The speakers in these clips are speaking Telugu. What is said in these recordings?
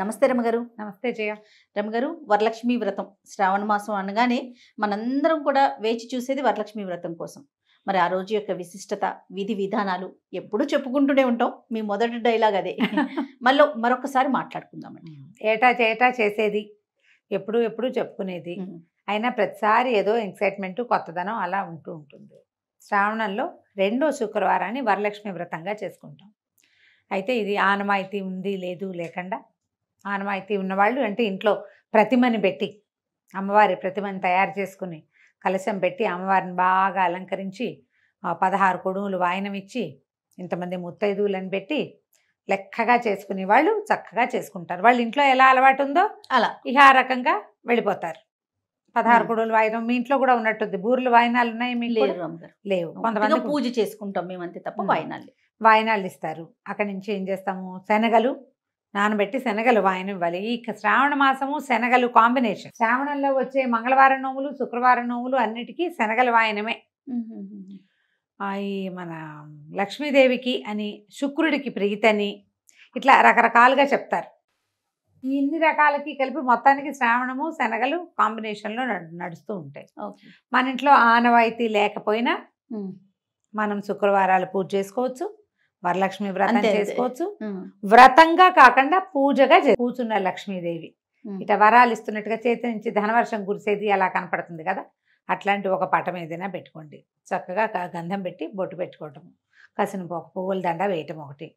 నమస్తే రమగారు నమస్తే జయ రమగారు వరలక్ష్మి వ్రతం శ్రావణ మాసం అనగానే మనందరం కూడా వేచి చూసేది వరలక్ష్మి వ్రతం కోసం మరి ఆ రోజు యొక్క విశిష్టత విధి విధానాలు ఎప్పుడూ చెప్పుకుంటూనే ఉంటాం మీ మొదటి డైలాగ్ అదే మళ్ళీ మరొకసారి మాట్లాడుకుందామండి ఏటా చేటా చేసేది ఎప్పుడు ఎప్పుడు చెప్పుకునేది అయినా ప్రతిసారి ఏదో ఎక్సైట్మెంట్ కొత్తదనం అలా ఉంటూ ఉంటుంది శ్రావణంలో రెండో శుక్రవారాన్ని వరలక్ష్మి వ్రతంగా చేసుకుంటాం అయితే ఇది ఆనమాయితీ ఉంది లేదు లేకుండా ఆనవాయితీ ఉన్నవాళ్ళు అంటే ఇంట్లో ప్రతిమని పెట్టి అమ్మవారి ప్రతిమని తయారు చేసుకుని కలశం పెట్టి అమ్మవారిని బాగా అలంకరించి పదహారు కొడుములు వాయనమిచ్చి ఇంతమంది ముత్తైదువులను పెట్టి లెక్కగా చేసుకునే వాళ్ళు చక్కగా చేసుకుంటారు వాళ్ళు ఇంట్లో ఎలా అలవాటు ఉందో అలా ఇహ రకంగా వెళ్ళిపోతారు పదహారు కొడులు వాయినం మీ ఇంట్లో కూడా ఉన్నట్టుంది బూర్లు వాయినాలు ఉన్నాయి మీ లేవు లేవు కొంతమంది పూజ చేసుకుంటాం మేమంతే తప్ప వాయినాలు వాయినాలు ఇస్తారు అక్కడి నుంచి ఏం చేస్తాము శనగలు నానబెట్టి శనగలు ఇవ్వాలి ఈ శ్రావణ మాసము శనగలు కాంబినేషన్ శ్రావణంలో వచ్చే మంగళవారం నోములు శుక్రవారం నోములు అన్నిటికీ శనగలు వాయనమే ఈ మన లక్ష్మీదేవికి అని శుక్రుడికి ప్రీతని ఇట్లా రకరకాలుగా చెప్తారు ఈ ఇన్ని రకాలకి కలిపి మొత్తానికి శ్రావణము శనగలు కాంబినేషన్లో నడుస్తూ ఉంటాయి మన ఇంట్లో ఆనవాయితీ లేకపోయినా మనం శుక్రవారాలు పూజ చేసుకోవచ్చు వరలక్ష్మి వ్రతం చేసుకోవచ్చు వ్రతంగా కాకుండా పూజగా కూర్చున్న లక్ష్మీదేవి ఇట వరాలు ఇస్తున్నట్టుగా చేతి నుంచి ధనవర్షం కురిసేది అలా కనపడుతుంది కదా అట్లాంటి ఒక పటం ఏదైనా పెట్టుకోండి చక్కగా గంధం పెట్టి బొట్టు పెట్టుకోవటం కసిన పువ్వుల దండ వేయటం ఒకటి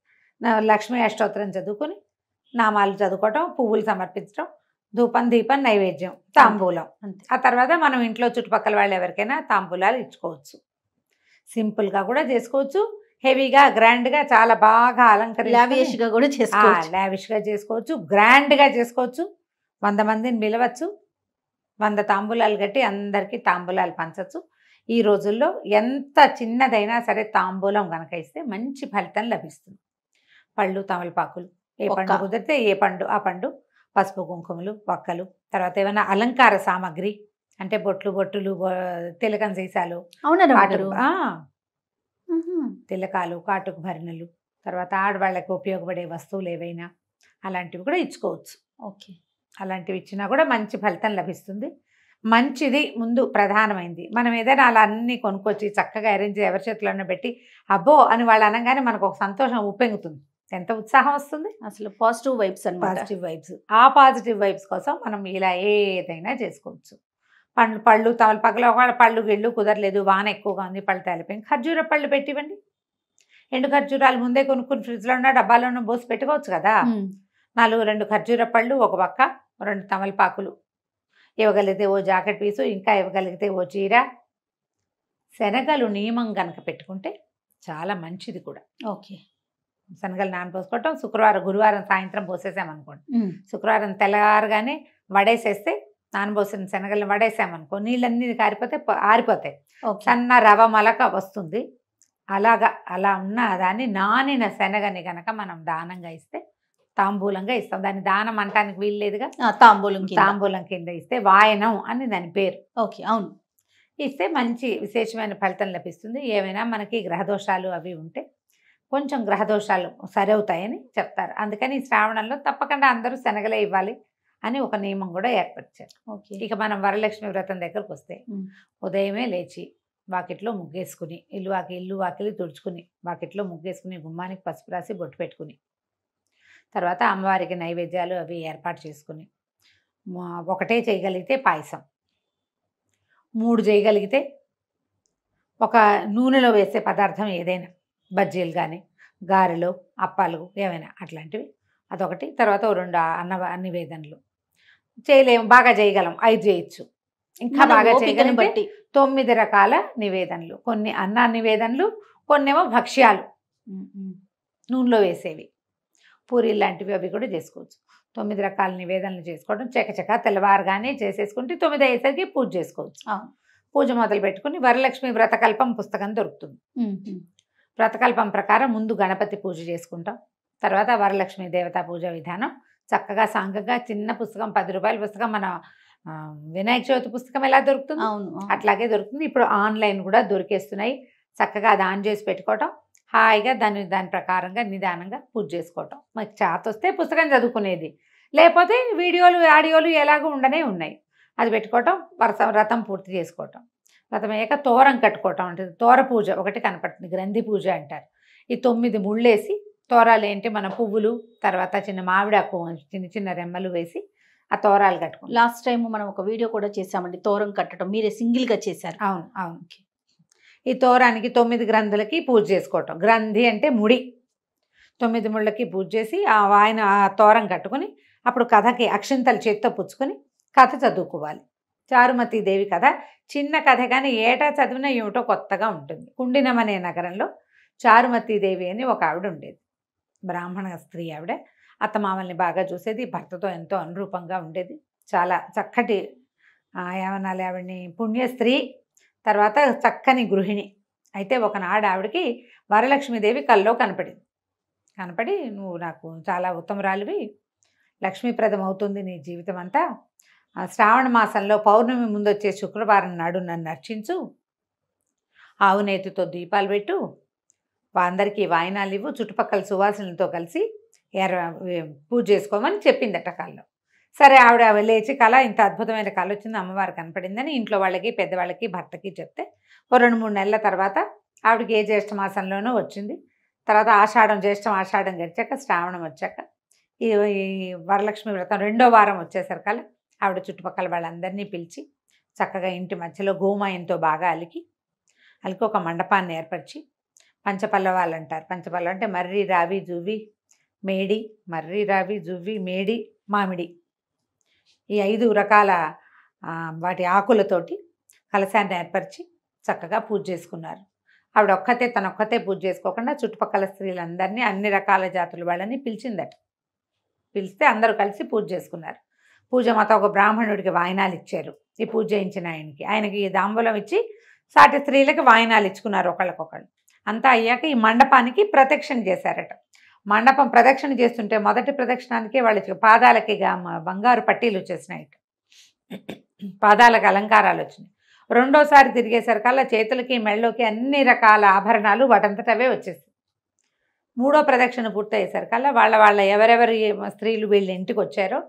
లక్ష్మీ అష్టోత్తరం చదువుకొని నామాలు చదువుకోవటం పువ్వులు సమర్పించడం ధూపం దీపం నైవేద్యం తాంబూలం ఆ తర్వాత మనం ఇంట్లో చుట్టుపక్కల వాళ్ళు ఎవరికైనా తాంబూలాలు ఇచ్చుకోవచ్చు సింపుల్గా కూడా చేసుకోవచ్చు హెవీగా గ్రాండ్గా చాలా బాగా అలంకరించి గా కూడా చేసుకోవచ్చు లావిష్గా చేసుకోవచ్చు గ్రాండ్గా చేసుకోవచ్చు వంద మందిని పిలవచ్చు వంద తాంబూలాలు కట్టి అందరికీ తాంబూలాలు పంచవచ్చు ఈ రోజుల్లో ఎంత చిన్నదైనా సరే తాంబూలం కనుక ఇస్తే మంచి ఫలితం లభిస్తుంది పళ్ళు తమలపాకులు ఏ పండు కుదిరితే ఏ పండు ఆ పండు పసుపు కుంకుమలు పక్కలు తర్వాత ఏమైనా అలంకార సామాగ్రి అంటే బొట్లు బొట్టులు తిలకం సీసాలు తిలకాలు కాటుకు భరణలు తర్వాత ఆడవాళ్ళకి ఉపయోగపడే వస్తువులు ఏవైనా అలాంటివి కూడా ఇచ్చుకోవచ్చు ఓకే అలాంటివి ఇచ్చినా కూడా మంచి ఫలితం లభిస్తుంది మంచిది ముందు ప్రధానమైంది మనం ఏదైనా అలా అన్నీ కొనుక్కొచ్చి చక్కగా అరేంజ్ ఎవరి చేతిలోనే పెట్టి అబ్బో అని వాళ్ళు అనగానే మనకు ఒక సంతోషం ఉప్పెంగుతుంది ఎంత ఉత్సాహం వస్తుంది అసలు positive vibes and positive vibes ఆ పాజిటివ్ వైబ్స్ కోసం మనం ఇలా ఏదైనా చేసుకోవచ్చు పండ్లు పళ్ళు తవల పగల ఒకవేళ పళ్ళు గిళ్ళు కుదరలేదు వాన ఎక్కువగా ఉంది పళ్ళు తేలిపోయింది ఖర్జూర పళ్ళు పెట్టివ్వండి ఎండు ఖర్జూరాలు ముందే కొనుక్కుని ఫ్రిడ్జ్లో ఉన్న డబ్బాలో ఉన్న పోసి పెట్టుకోవచ్చు కదా నాలుగు రెండు ఖర్జూర పళ్ళు ఒక పక్క రెండు తమలపాకులు ఇవ్వగలిగితే ఓ జాకెట్ పీసు ఇంకా ఇవ్వగలిగితే ఓ చీర శనగలు నియమం కనుక పెట్టుకుంటే చాలా మంచిది కూడా ఓకే శనగలు నానపోసుకోవటం శుక్రవారం గురువారం సాయంత్రం పోసేసామనుకోండి శుక్రవారం తెల్లగారుగానే వడేసేస్తే నానబోసిన శనగలను వడేసామనుకో నీళ్ళన్నీ కారిపోతే ఆరిపోతాయి సన్న రవ మలక వస్తుంది అలాగా అలా ఉన్న దాన్ని నానిన శనగని గనక మనం దానంగా ఇస్తే తాంబూలంగా ఇస్తాం దాన్ని దానం అంటానికి వీల్లేదుగా తాంబూలం తాంబూలం కింద ఇస్తే వాయనం అని దాని పేరు ఓకే అవును ఇస్తే మంచి విశేషమైన ఫలితం లభిస్తుంది ఏమైనా మనకి గ్రహదోషాలు అవి ఉంటే కొంచెం గ్రహదోషాలు సరవుతాయని చెప్తారు అందుకని శ్రావణంలో తప్పకుండా అందరూ శనగలే ఇవ్వాలి అని ఒక నియమం కూడా ఏర్పరిచారు ఇక మనం వరలక్ష్మి వ్రతం దగ్గరకు వస్తే ఉదయమే లేచి వాకిట్లో ముగ్గేసుకుని ఇల్లు వాకి ఇల్లు వాకిలు తుడుచుకుని వాకిట్లో ముగ్గేసుకుని గుమ్మానికి పసుపు రాసి బొట్టు పెట్టుకుని తర్వాత అమ్మవారికి నైవేద్యాలు అవి ఏర్పాటు చేసుకుని ఒకటే చేయగలిగితే పాయసం మూడు చేయగలిగితే ఒక నూనెలో వేసే పదార్థం ఏదైనా బజ్జీలు కానీ గారెలు అప్పాలు ఏమైనా అట్లాంటివి అదొకటి తర్వాత రెండు అన్న నివేదనలు చేయలేము బాగా చేయగలం ఐదు చేయొచ్చు ఇంకా బాగా చేయగలం బట్టి తొమ్మిది రకాల నివేదనలు కొన్ని అన్న నివేదనలు కొన్నేమో భక్ష్యాలు నూనెలో వేసేవి పూరీలు లాంటివి అవి కూడా చేసుకోవచ్చు తొమ్మిది రకాల నివేదనలు చేసుకోవడం చకచక తెల్లవారుగానే చేసేసుకుంటే తొమ్మిది అయ్యేసరికి పూజ చేసుకోవచ్చు పూజ మొదలు పెట్టుకుని వరలక్ష్మి వ్రతకల్పం పుస్తకం దొరుకుతుంది వ్రతకల్పం ప్రకారం ముందు గణపతి పూజ చేసుకుంటాం తర్వాత వరలక్ష్మి దేవతా పూజ విధానం చక్కగా సాంగంగా చిన్న పుస్తకం పది రూపాయల పుస్తకం మన వినాయక చవితి పుస్తకం ఎలా దొరుకుతుంది అవును అట్లాగే దొరుకుతుంది ఇప్పుడు ఆన్లైన్ కూడా దొరికేస్తున్నాయి చక్కగా అది ఆన్ చేసి పెట్టుకోవటం హాయిగా దాని దాని ప్రకారంగా నిదానంగా పూజ చేసుకోవటం మాకు చేత వస్తే పుస్తకం చదువుకునేది లేకపోతే వీడియోలు ఆడియోలు ఎలాగో ఉండనే ఉన్నాయి అది పెట్టుకోవటం వరస వ్రతం పూర్తి చేసుకోవటం వ్రతం అయ్యాక తోరం కట్టుకోవటం అంటే తోర పూజ ఒకటి కనపడుతుంది గ్రంథి పూజ అంటారు ఈ తొమ్మిది ముళ్ళేసి తోరాలు ఏంటి మన పువ్వులు తర్వాత చిన్న మామిడాకు చిన్న చిన్న రెమ్మలు వేసి ఆ తోరాలు కట్టుకుని లాస్ట్ టైం మనం ఒక వీడియో కూడా చేసామండి తోరం కట్టడం మీరే సింగిల్గా చేశారు అవును అవును ఈ తోరానికి తొమ్మిది గ్రంథులకి పూజ చేసుకోవటం గ్రంథి అంటే ముడి తొమ్మిది ముళ్ళకి పూజ చేసి ఆ ఆయన ఆ తోరం కట్టుకుని అప్పుడు కథకి అక్షింతలు చేత్తో పుచ్చుకొని కథ చదువుకోవాలి చారుమతి దేవి కథ చిన్న కథ కానీ ఏటా చదివినా ఏమిటో కొత్తగా ఉంటుంది కుండినం అనే నగరంలో చారుమతి దేవి అని ఒక ఆవిడ ఉండేది బ్రాహ్మణ స్త్రీ ఆవిడ అత్త మామల్ని బాగా చూసేది భర్తతో ఎంతో అనురూపంగా ఉండేది చాలా చక్కటి ఏమనాలి ఆవిడని పుణ్య స్త్రీ తర్వాత చక్కని గృహిణి అయితే ఒకనాడు ఆవిడకి వరలక్ష్మీదేవి కల్లో కనపడింది కనపడి నువ్వు నాకు చాలా ఉత్తమరాలివి లక్ష్మీప్రదం అవుతుంది నీ జీవితం అంతా శ్రావణ మాసంలో పౌర్ణమి ముందు వచ్చే శుక్రవారం నాడు నన్ను నర్చించు ఆవు నేతితో దీపాలు పెట్టు అందరికీ వాయినాలు ఇవ్వు చుట్టుపక్కల సువాసనలతో కలిసి ఎర్ర పూజ చేసుకోమని చెప్పిందట కళ్ళు సరే ఆవిడ లేచి కళ ఇంత అద్భుతమైన కళ వచ్చింది అమ్మవారు కనపడిందని ఇంట్లో వాళ్ళకి పెద్దవాళ్ళకి భర్తకి చెప్తే ఓ రెండు మూడు నెలల తర్వాత ఆవిడకి ఏ జ్యేష్ఠ మాసంలోనూ వచ్చింది తర్వాత ఆషాఢం జ్యేష్ఠం ఆషాఢం గడిచాక శ్రావణం వచ్చాక ఈ వరలక్ష్మి వ్రతం రెండో వారం వచ్చేసరికల్లా ఆవిడ చుట్టుపక్కల వాళ్ళందరినీ పిలిచి చక్కగా ఇంటి మధ్యలో గోమాయంతో బాగా అలికి అలికి ఒక మండపాన్ని ఏర్పరిచి పంచపల్లవాలు అంటారు పంచపల్లవ అంటే మర్రి రావి జువ్వి మేడి మర్రి రావి జువ్వి మేడి మామిడి ఈ ఐదు రకాల వాటి ఆకులతోటి కలశాన్ని ఏర్పరిచి చక్కగా పూజ చేసుకున్నారు ఆవిడ ఒక్కతే తన ఒక్కతే పూజ చేసుకోకుండా చుట్టుపక్కల స్త్రీలందరినీ అన్ని రకాల జాతుల వాళ్ళని పిలిచిందట పిలిస్తే అందరూ కలిసి పూజ చేసుకున్నారు పూజ మాత ఒక బ్రాహ్మణుడికి వాయినాలు ఇచ్చారు ఈ పూజ చేయించిన ఆయనకి ఆయనకి ఈ దాంబులం ఇచ్చి సాటి స్త్రీలకి వాయినాలు ఇచ్చుకున్నారు ఒకళ్ళకొకళ్ళు అంతా అయ్యాక ఈ మండపానికి ప్రదక్షిణ చేశారట మండపం ప్రదక్షిణ చేస్తుంటే మొదటి ప్రదక్షిణానికి వాళ్ళ పాదాలకి బంగారు పట్టీలు వచ్చేసినాయట పాదాలకు అలంకారాలు వచ్చినాయి రెండోసారి తిరిగేసరికల్లా చేతులకి మెళ్ళలోకి అన్ని రకాల ఆభరణాలు వాటంతటవే వచ్చేసి మూడో ప్రదక్షిణ పూర్తయ్యేసరికల్లా వాళ్ళ వాళ్ళ ఎవరెవరు స్త్రీలు వీళ్ళ ఇంటికి వచ్చారో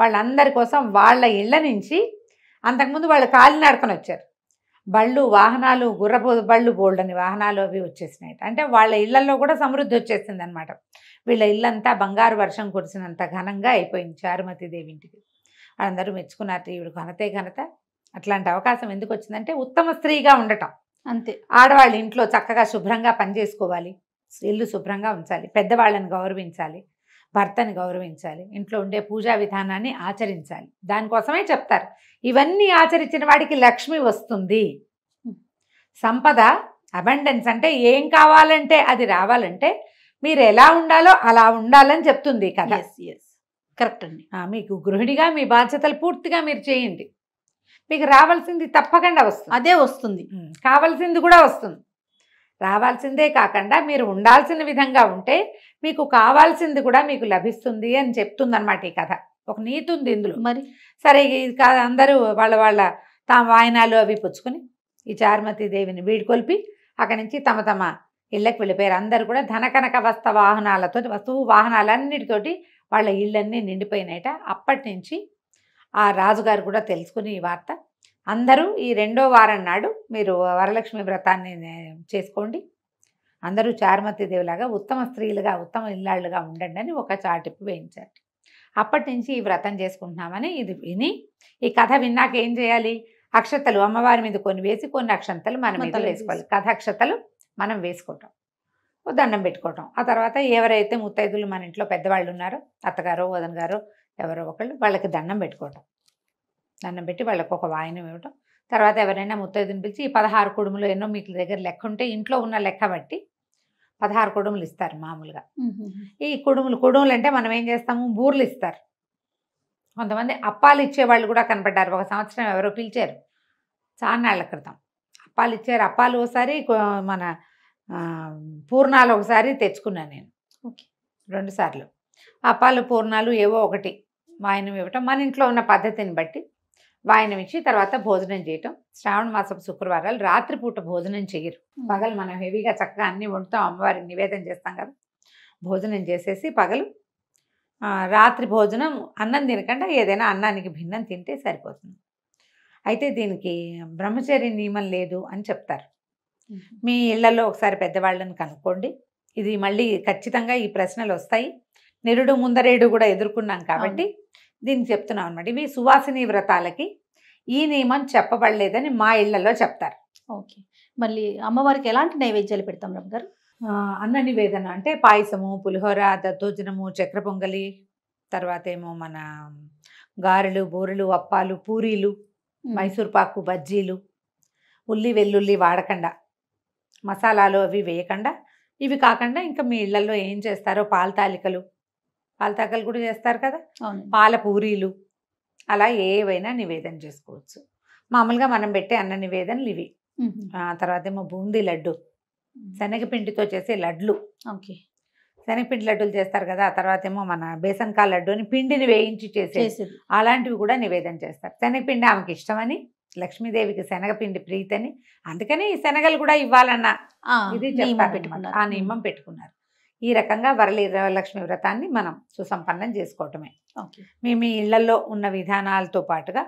వాళ్ళందరి కోసం వాళ్ళ ఇళ్ల నుంచి అంతకుముందు వాళ్ళు కాలినడకన వచ్చారు బళ్ళు వాహనాలు గుర్రపు బళ్ళు బోల్డని వాహనాలు అవి వచ్చేసినాయి అంటే వాళ్ళ ఇళ్లలో కూడా సమృద్ధి వచ్చేసింది అనమాట వీళ్ళ ఇల్లంతా బంగారు వర్షం కురిసినంత ఘనంగా అయిపోయింది చారుమతిదేవి ఇంటికి వాళ్ళందరూ మెచ్చుకున్నారు ఈవిడ ఘనతే ఘనత అట్లాంటి అవకాశం ఎందుకు వచ్చిందంటే ఉత్తమ స్త్రీగా ఉండటం అంతే ఆడవాళ్ళ ఇంట్లో చక్కగా శుభ్రంగా పనిచేసుకోవాలి ఇల్లు శుభ్రంగా ఉంచాలి పెద్దవాళ్ళని గౌరవించాలి భర్తని గౌరవించాలి ఇంట్లో ఉండే పూజా విధానాన్ని ఆచరించాలి దానికోసమే చెప్తారు ఇవన్నీ ఆచరించిన వాడికి లక్ష్మి వస్తుంది సంపద అబండెన్స్ అంటే ఏం కావాలంటే అది రావాలంటే మీరు ఎలా ఉండాలో అలా ఉండాలని చెప్తుంది కదా కరెక్ట్ అండి మీకు గృహిణిగా మీ బాధ్యతలు పూర్తిగా మీరు చేయండి మీకు రావాల్సింది తప్పకుండా వస్తుంది అదే వస్తుంది కావాల్సింది కూడా వస్తుంది రావాల్సిందే కాకుండా మీరు ఉండాల్సిన విధంగా ఉంటే మీకు కావాల్సింది కూడా మీకు లభిస్తుంది అని అనమాట ఈ కథ ఒక నీతి ఉంది ఇందులో మరి సరే ఈ కథ అందరూ వాళ్ళ వాళ్ళ తమ వాయినాలు అవి పుచ్చుకొని ఈ చారుమతి దేవిని వీడుకొల్పి అక్కడి నుంచి తమ తమ ఇళ్ళకి వెళ్ళిపోయారు అందరూ కూడా ధనకనక వస్త వాహనాలతో వస్తువు వాహనాలన్నిటితోటి వాళ్ళ ఇళ్ళన్నీ నిండిపోయినాయట అప్పటి నుంచి ఆ రాజుగారు కూడా తెలుసుకుని ఈ వార్త అందరూ ఈ రెండో వారం నాడు మీరు వరలక్ష్మి వ్రతాన్ని చేసుకోండి అందరూ చారుమతి దేవిలాగా ఉత్తమ స్త్రీలుగా ఉత్తమ ఇల్లాళ్ళుగా ఉండండి అని ఒక చాటింపు వేయించారు అప్పటి నుంచి ఈ వ్రతం చేసుకుంటున్నామని ఇది విని ఈ కథ విన్నాక ఏం చేయాలి అక్షతలు అమ్మవారి మీద కొన్ని వేసి కొన్ని అక్షంతలు మనం మీద వేసుకోవాలి కథ అక్షతలు మనం వేసుకోవటం దండం పెట్టుకోవటం ఆ తర్వాత ఎవరైతే ముత్తైదులు మన ఇంట్లో పెద్దవాళ్ళు ఉన్నారో అత్తగారో వదన గారో ఎవరో ఒకళ్ళు వాళ్ళకి దండం పెట్టుకోవటం దండం పెట్టి వాళ్ళకు ఒక వాయనం ఇవ్వటం తర్వాత ఎవరైనా ముత్తైదుని పిలిచి ఈ పదహారు కుడుములు ఎన్నో మీకు దగ్గర లెక్క ఉంటే ఇంట్లో ఉన్న లెక్క బట్టి పదహారు కుడుములు ఇస్తారు మామూలుగా ఈ కుడుములు కుడుములు అంటే మనం ఏం చేస్తాము బూర్లు ఇస్తారు కొంతమంది అప్పాలు ఇచ్చేవాళ్ళు కూడా కనపడ్డారు ఒక సంవత్సరం ఎవరో పిలిచారు చాన్నాళ్ళ క్రితం అప్పాలు ఇచ్చారు అప్పాలు ఒకసారి మన పూర్ణాలు ఒకసారి తెచ్చుకున్నాను నేను ఓకే రెండుసార్లు అప్పాలు పూర్ణాలు ఏవో ఒకటి వాయినం ఇవ్వటం మన ఇంట్లో ఉన్న పద్ధతిని బట్టి వాయనం ఇచ్చి తర్వాత భోజనం చేయటం శ్రావణ మాసం శుక్రవారాలు రాత్రిపూట భోజనం చేయరు పగలు మనం హెవీగా చక్కగా అన్నీ వండుతాం అమ్మవారి నివేదన చేస్తాం కదా భోజనం చేసేసి పగలు రాత్రి భోజనం అన్నం తినకుండా ఏదైనా అన్నానికి భిన్నం తింటే సరిపోతుంది అయితే దీనికి బ్రహ్మచర్య నియమం లేదు అని చెప్తారు మీ ఇళ్లలో ఒకసారి పెద్దవాళ్ళని కనుక్కోండి ఇది మళ్ళీ ఖచ్చితంగా ఈ ప్రశ్నలు వస్తాయి నిరుడు ముందరేడు కూడా ఎదుర్కొన్నాం కాబట్టి దీనికి చెప్తున్నాం అనమాట ఇవి సువాసిని వ్రతాలకి ఈ నియమం చెప్పబడలేదని మా ఇళ్లలో చెప్తారు ఓకే మళ్ళీ అమ్మవారికి ఎలాంటి నైవేద్యాలు పెడతాం రమ్ గారు అన్న నివేదన అంటే పాయసము పులిహోర దద్దోజనము చక్ర పొంగలి తర్వాత ఏమో మన గారెలు బూరెలు అప్పాలు పూరీలు మైసూర్పాకు బజ్జీలు ఉల్లి వెల్లుల్లి వాడకుండా మసాలాలు అవి వేయకుండా ఇవి కాకుండా ఇంకా మీ ఇళ్లలో ఏం చేస్తారో పాల తాలికలు తగ్గలు కూడా చేస్తారు కదా పాల పూరీలు అలా ఏవైనా నివేదన చేసుకోవచ్చు మామూలుగా మనం పెట్టే అన్న నివేదనలు ఇవి ఆ తర్వాత ఏమో బూందీ లడ్డు శనగపిండితో చేసే లడ్లు ఓకే శనగపిండి లడ్డులు చేస్తారు కదా ఆ తర్వాత ఏమో మన బేసన్ లడ్డు అని పిండిని వేయించి చేసే అలాంటివి కూడా నివేదన చేస్తారు శనగపిండి ఆమెకి ఇష్టమని లక్ష్మీదేవికి శనగపిండి ప్రీతని అందుకని ఈ శనగలు కూడా ఇవ్వాలన్న ఇది ఆ నియమం పెట్టుకున్నారు ఈ రకంగా వరలి లక్ష్మి వ్రతాన్ని మనం సుసంపన్నం చేసుకోవటమే మీ మీ ఇళ్లలో ఉన్న విధానాలతో పాటుగా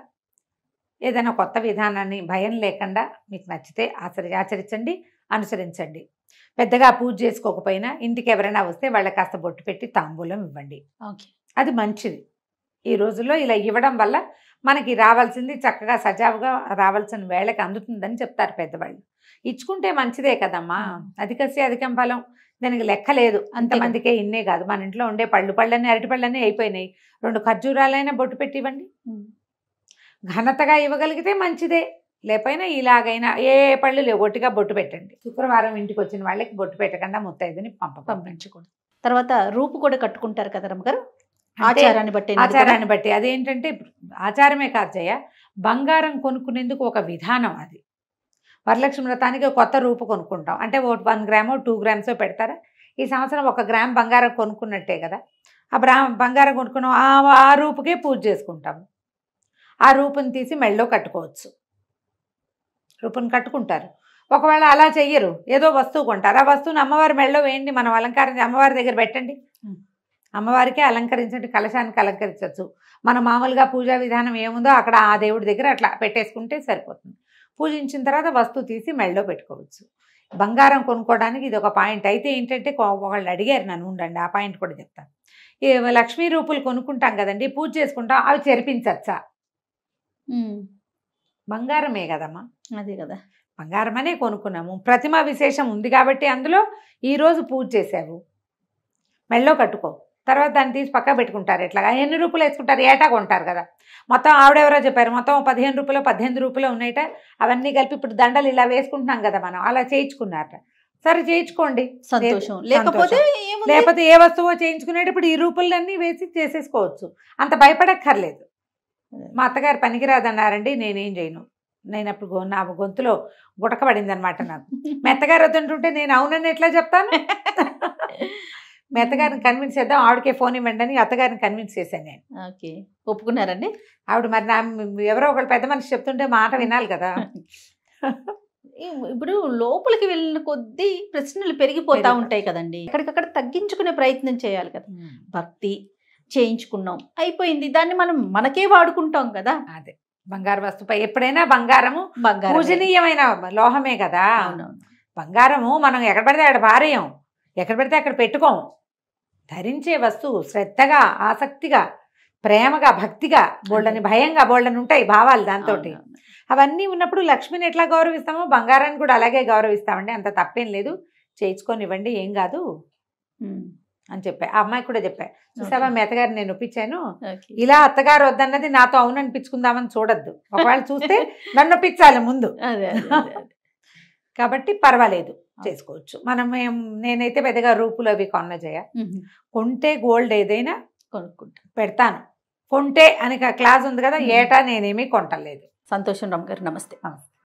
ఏదైనా కొత్త విధానాన్ని భయం లేకుండా మీకు నచ్చితే ఆచరి ఆచరించండి అనుసరించండి పెద్దగా పూజ చేసుకోకపోయినా ఇంటికి ఎవరైనా వస్తే వాళ్ళ కాస్త బొట్టు పెట్టి తాంబూలం ఇవ్వండి అది మంచిది ఈ రోజుల్లో ఇలా ఇవ్వడం వల్ల మనకి రావాల్సింది చక్కగా సజావుగా రావాల్సిన వేళకి అందుతుందని చెప్తారు పెద్దవాళ్ళు ఇచ్చుకుంటే మంచిదే కదమ్మా అధికసి అధికం ఫలం దానికి లెక్క లేదు అంతమందికే ఇన్నే కాదు మన ఇంట్లో ఉండే పళ్ళు పళ్ళన్నీ అరటి పళ్ళన్నీ అయిపోయినాయి రెండు ఖర్జూరాలైనా బొట్టు పెట్టి ఇవ్వండి ఘనతగా ఇవ్వగలిగితే మంచిదే లేకపోయినా ఇలాగైనా ఏ పళ్ళు లేవు ఒట్టిగా బొట్టు పెట్టండి శుక్రవారం ఇంటికి వచ్చిన వాళ్ళకి బొట్టు పెట్టకుండా ముత్తైదుని పంప పంపించకూడదు తర్వాత రూపు కూడా కట్టుకుంటారు కదా రమ్మగారు ఆచారాన్ని బట్టి ఆచారాన్ని బట్టి అదేంటంటే ఆచారమే కాదు జయ బంగారం కొనుక్కునేందుకు ఒక విధానం అది వరలక్ష్మి వ్రతానికి కొత్త రూపు కొనుక్కుంటాం అంటే ఓ వన్ గ్రాము టూ గ్రామ్స్ పెడతారా ఈ సంవత్సరం ఒక గ్రామ్ బంగారం కొనుక్కున్నట్టే కదా ఆ బ్రా బంగారం కొనుక్కున్నాం ఆ రూపుకే పూజ చేసుకుంటాము ఆ రూపుని తీసి మెళ్ళో కట్టుకోవచ్చు రూపుని కట్టుకుంటారు ఒకవేళ అలా చెయ్యరు ఏదో వస్తువు కొంటారు ఆ వస్తువుని అమ్మవారి మెళ్ళో వేయండి మనం అలంకారం అమ్మవారి దగ్గర పెట్టండి అమ్మవారికే అలంకరించండి కలశానికి అలంకరించవచ్చు మన మామూలుగా పూజా విధానం ఏముందో అక్కడ ఆ దేవుడి దగ్గర అట్లా పెట్టేసుకుంటే సరిపోతుంది పూజించిన తర్వాత వస్తువు తీసి మెళ్ళలో పెట్టుకోవచ్చు బంగారం కొనుక్కోవడానికి ఇది ఒక పాయింట్ అయితే ఏంటంటే ఒకళ్ళు అడిగారు నన్ను ఉండండి ఆ పాయింట్ కూడా చెప్తాను లక్ష్మీ రూపులు కొనుక్కుంటాం కదండి పూజ చేసుకుంటాం అవి చెరిపించచ్చా బంగారమే కదమ్మా అదే కదా బంగారమనే కొనుక్కున్నాము ప్రతిమ విశేషం ఉంది కాబట్టి అందులో ఈరోజు పూజ చేసావు మెళ్ళో కట్టుకో తర్వాత దాన్ని తీసి పక్క పెట్టుకుంటారు ఎట్లాగా ఎన్ని రూపాయలు వేసుకుంటారు ఏటా కొంటారు కదా మొత్తం ఆవిడెవరో చెప్పారు మొత్తం పదిహేను రూపాయలు పద్దెనిమిది రూపాయలు ఉన్నాయట అవన్నీ కలిపి ఇప్పుడు దండలు ఇలా వేసుకుంటున్నాం కదా మనం అలా చేయించుకున్నారట సరే చేయించుకోండి లేకపోతే లేకపోతే ఏ వస్తువో చేయించుకునేటప్పుడు ఈ రూపాయలన్నీ వేసి చేసేసుకోవచ్చు అంత భయపడక్కర్లేదు మా అత్తగారు పనికిరాదన్నారండి నేనేం చేయను నేను అప్పుడు నా గొంతులో గుటకబడింది అనమాట నాకు మెత్తగారు వద్దంటుంటే నేను అవునని ఎట్లా చెప్తాను మీ అత్తగారిని కన్విన్స్ చేద్దాం ఆవిడకే ఫోన్ ఇవ్వండి అని అత్తగారిని కన్విన్స్ చేశాను నేను ఓకే ఒప్పుకున్నారండి ఆవిడ మరి నా ఎవరో ఒకళ్ళు పెద్ద మనిషి చెప్తుంటే మాట వినాలి కదా ఇప్పుడు లోపలికి వెళ్ళిన కొద్దీ ప్రశ్నలు పెరిగిపోతూ ఉంటాయి కదండి ఎక్కడికక్కడ తగ్గించుకునే ప్రయత్నం చేయాలి కదా భక్తి చేయించుకున్నాం అయిపోయింది దాన్ని మనం మనకే వాడుకుంటాం కదా అదే బంగారు వస్తుపై ఎప్పుడైనా బంగారము పూజనీయమైన లోహమే కదా బంగారము మనం ఎక్కడ పడితే అక్కడ భార్యం ఎక్కడ పెడితే అక్కడ పెట్టుకోము ధరించే వస్తువు శ్రద్ధగా ఆసక్తిగా ప్రేమగా భక్తిగా బోల్డని భయంగా బోల్డని ఉంటాయి భావాలు దాంతో అవన్నీ ఉన్నప్పుడు లక్ష్మిని ఎట్లా గౌరవిస్తామో బంగారాన్ని కూడా అలాగే గౌరవిస్తామండి అంత తప్పేం లేదు ఇవ్వండి ఏం కాదు అని చెప్పా ఆ అమ్మాయి కూడా చెప్పా చూసావా మేతగారు నేను ఒప్పించాను ఇలా అత్తగారు వద్దన్నది నాతో అవును అనిపించుకుందామని చూడద్దు ఒకవేళ చూస్తే నన్ను ఒప్పించాలి ముందు కాబట్టి పర్వాలేదు చేసుకోవచ్చు మనం ఏం నేనైతే పెద్దగా రూపులు అవి కొన్న కొంటే గోల్డ్ ఏదైనా కొనుక్కుంటాను పెడతాను కొంటే అని క్లాస్ ఉంది కదా ఏటా నేనేమీ కొంటలేదు సంతోషం రామ్ గారు నమస్తే